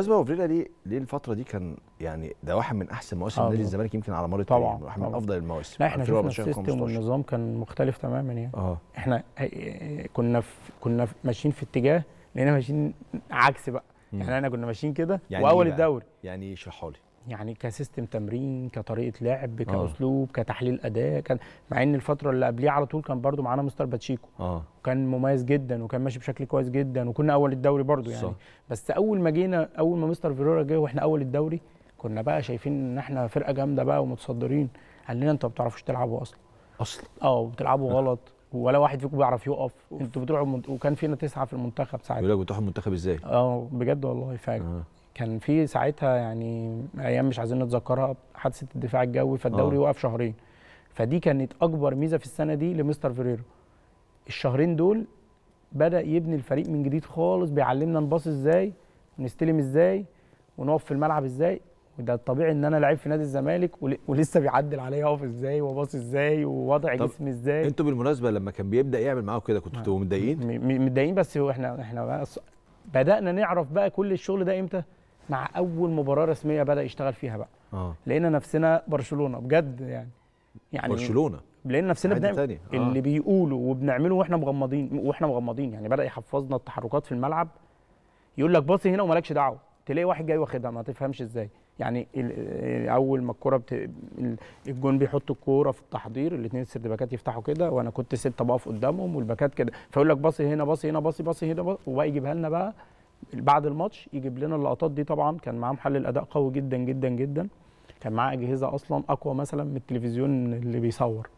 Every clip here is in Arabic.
بالمناسبه ابو ليه ليه الفتره دي كان يعني ده واحد من احسن مواسم آه، نادي الزمالك يمكن على مر التاريخ واحد من افضل المواسم لا احنا شفنا السيستم والنظام كان مختلف تماما يعني اه احنا إيه، كنا في كنا في ماشيين في اتجاه لقينا ماشيين عكس بقى يعني احنا كنا ماشيين كده يعني واول الدوري يعني اشرحها لي يعني كسيستم تمرين كطريقه لعب آه. كاسلوب أوه. كتحليل اداء كان مع ان الفتره اللي قبليه على طول كان برده معانا مستر باتشيكو اه وكان مميز جدا وكان ماشي بشكل كويس جدا وكنا اول الدوري برده يعني صح. بس اول ما جينا اول ما مستر فيرورا جه واحنا اول الدوري كنا بقى شايفين ان احنا فرقه جامده بقى ومتصدرين قال لنا انتوا ما بتعرفوش تلعبوا اصلا اصلا اه بتلعبوا غلط ولا واحد فيكم بيعرف يقف انتوا بتروحوا وكان فينا تسعه في المنتخب ساعتها بيقول لك بتروحوا المنتخب ازاي؟ اه بجد والله فعلا آه. كان في ساعتها يعني ايام مش عايزين نتذكرها حادثه الدفاع الجوي فالدوري آه. وقف شهرين فدي كانت اكبر ميزه في السنه دي لمستر فيريرو الشهرين دول بدا يبني الفريق من جديد خالص بيعلمنا نباص ازاي ونستلم ازاي ونقف في الملعب ازاي وده الطبيعي ان انا لعيب في نادي الزمالك ولسه بيعدل عليا اقف ازاي وباص ازاي ووضع جسمي ازاي انتوا بالمناسبه لما كان بيبدا يعمل معاكم كده كنتوا آه. متضايقين متضايقين بس احنا احنا بدانا نعرف بقى كل الشغل ده امتى مع اول مباراه رسميه بدا يشتغل فيها بقى آه. لقينا نفسنا برشلونه بجد يعني يعني برشلونه لقينا نفسنا بنعمل آه. اللي بيقولوا وبنعمله واحنا مغمضين واحنا مغمضين يعني بدا يحفظنا التحركات في الملعب يقول لك باصي هنا ومالكش دعوه تلاقي واحد جاي واخدها ما تفهمش ازاي يعني آه، اول ما الكوره بت... الجون بيحط الكوره في التحضير الاثنين السردباكات يفتحوا كده وانا كنت سته بقف قدامهم والباكات كده فيقول لك باصي هنا باصي هنا باصي باصي هنا باصي وبقى يجيبها لنا بقى بعد الماتش يجيب لنا اللقطات دي طبعا كان معاه محلل اداء قوي جدا جدا جدا كان معاه اجهزه اصلا اقوى مثلا من التلفزيون اللي بيصور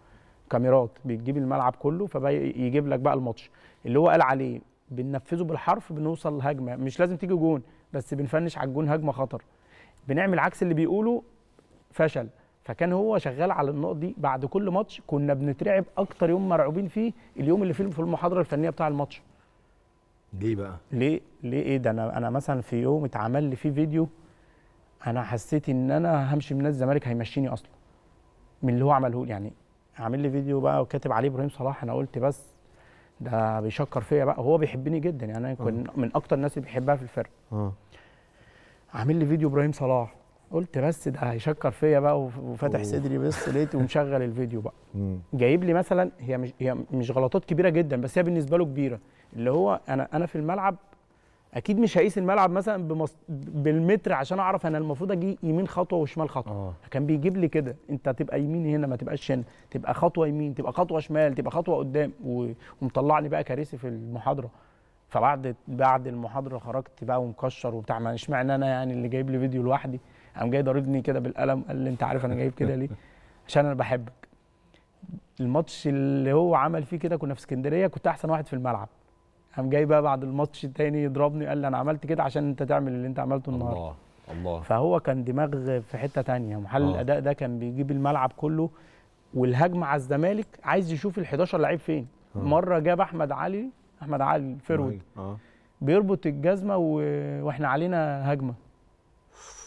كاميرات بتجيب الملعب كله فيجيب لك بقى الماتش اللي هو قال عليه بننفذه بالحرف بنوصل لهجمه مش لازم تيجي جون بس بنفنش على الجون هجمه خطر بنعمل عكس اللي بيقوله فشل فكان هو شغال على النقط دي بعد كل ماتش كنا بنترعب اكتر يوم مرعوبين فيه اليوم اللي فيه في المحاضره الفنيه بتاع الماتش ليه بقى؟ ليه ليه ايه ده انا انا مثلا في يوم اتعمل لي فيه فيديو انا حسيت ان انا همشي من نادي الزمالك هيمشيني اصلا من اللي هو عمله لي يعني عامل لي فيديو بقى وكاتب عليه ابراهيم صلاح انا قلت بس ده بيشكر فيا بقى وهو بيحبني جدا يعني انا كنت آه. من اكتر الناس اللي بيحبها في الفرق اه عامل لي فيديو ابراهيم صلاح قلت بس ده هيشكر فيا بقى وفاتح صدري بس لقيت ومشغل الفيديو بقى جايب لي مثلا هي مش هي مش غلطات كبيره جدا بس هي بالنسبه له كبيره اللي هو انا انا في الملعب اكيد مش هقيس الملعب مثلا بمص... بالمتر عشان اعرف انا المفروض اجي يمين خطوه وشمال خطوه آه. كان بيجيب لي كده انت تبقى يمين هنا ما تبقاش هنا تبقى خطوه يمين تبقى خطوه شمال تبقى خطوه قدام و... ومطلعني بقى كارثي في المحاضره فبعد بعد المحاضره خرجت بقى ومكشر وبتاع ما اشمعنى انا يعني اللي جايب لي فيديو لوحدي قام جاي ضاربني كده بالقلم قال لي انت عارف انا جايب كده ليه عشان انا بحبك الماتش اللي هو عمل فيه كده كنا في اسكندريه كنت احسن واحد في الملعب قام جاي بقى بعد الماتش التاني يضربني قال لي انا عملت كده عشان انت تعمل اللي انت عملته النهارده الله الله فهو كان دماغ في حته تانية محل الله. الاداء ده كان بيجيب الملعب كله والهجمه على الزمالك عايز يشوف ال 11 لعيب فين أوه. مره جاب احمد علي احمد علي الفرود آه. بيربط الجزمه و... واحنا علينا هجمه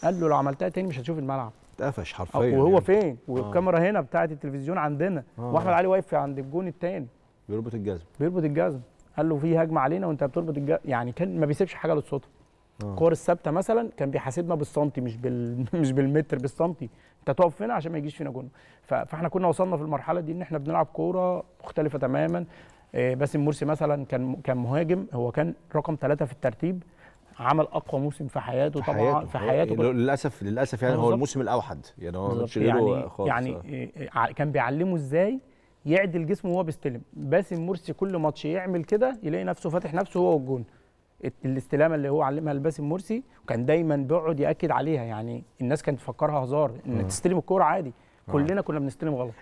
قال له لو عملتها تاني مش هتشوف الملعب اتقفش حرفيا وهو يعني. فين آه. والكاميرا آه. هنا بتاعه التلفزيون عندنا آه. واحمد علي واقف عند الجون التاني بيربط الجزم بيربط الجزم قال له في هجمه علينا وانت بتربط الجزم يعني كان ما بيسيبش حاجه للصدفه آه. الكور الثابته مثلا كان بيحاسبنا بالسنتي مش بال مش بالمتر بالسنتي انت تقف هنا عشان ما يجيش فينا جون ف... فاحنا كنا وصلنا في المرحله دي ان احنا بنلعب كوره مختلفه تماما آه، باسم مرسي مثلا كان كان مهاجم هو كان رقم ثلاثة في الترتيب عمل اقوى موسم في حياته طبعا في حياته للاسف للاسف يعني هو الموسم الاوحد يعني هو يعني خالص يعني إيه، إيه، كان بيعلمه ازاي يعدل جسمه وهو بيستلم باسم مرسي كل ماتش يعمل كده يلاقي نفسه فاتح نفسه هو والجون الاستلامه اللي هو علمها لباسم مرسي وكان دايما بيقعد ياكد عليها يعني الناس كانت تفكرها هزار ان تستلم الكوره عادي كلنا كنا بنستلم غلط